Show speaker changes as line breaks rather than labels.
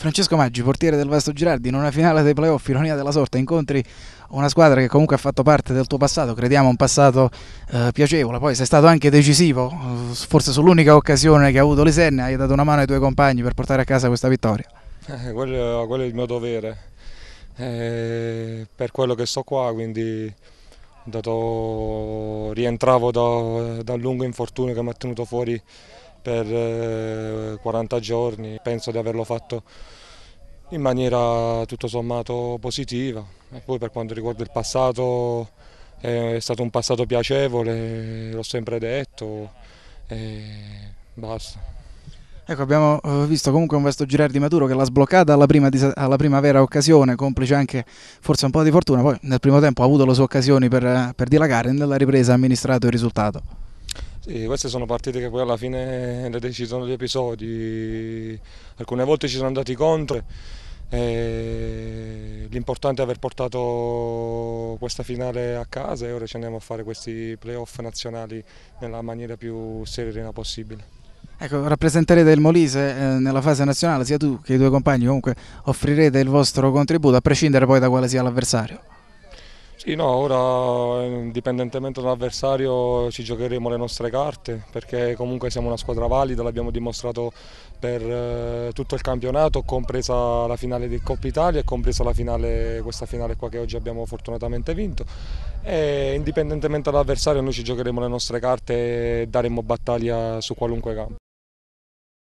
Francesco Maggi, portiere del Vasto Girardi, in una finale dei playoff, ironia della sorte, incontri una squadra che comunque ha fatto parte del tuo passato, crediamo un passato eh, piacevole, poi sei stato anche decisivo, eh, forse sull'unica occasione che ha avuto l'Isernia hai dato una mano ai tuoi compagni per portare a casa questa vittoria.
Eh, quello, quello, è il mio dovere, eh, per quello che sto qua, quindi dato, rientravo dal da lungo infortunio che mi ha tenuto fuori per 40 eh, giorni, penso di averlo fatto in maniera tutto sommato positiva. E poi per quanto riguarda il passato è stato un passato piacevole, l'ho sempre detto e basta.
Ecco, abbiamo eh, visto comunque un Vesto Girardi Maturo che l'ha sbloccata alla prima, alla prima, vera occasione, complice anche forse un po' di fortuna, poi nel primo tempo ha avuto le sue occasioni per, eh, per dilagare, nella ripresa ha amministrato il risultato.
Sì, queste sono partite che poi alla fine le decidono degli episodi, alcune volte ci sono andati contro, l'importante è aver portato questa finale a casa e ora ci andiamo a fare questi playoff nazionali nella maniera più serena possibile.
Ecco, rappresenterete il Molise eh, nella fase nazionale, sia tu che i tuoi compagni comunque offrirete il vostro contributo, a prescindere poi da quale sia l'avversario.
Sì, no, ora ehm, indipendentemente dall'avversario ci giocheremo le nostre carte perché comunque siamo una squadra valida, l'abbiamo dimostrato per eh, tutto il campionato, compresa la finale di Coppa Italia e compresa finale, questa finale qua che oggi abbiamo fortunatamente vinto. E indipendentemente dall'avversario noi ci giocheremo le nostre carte e daremo battaglia su qualunque campo.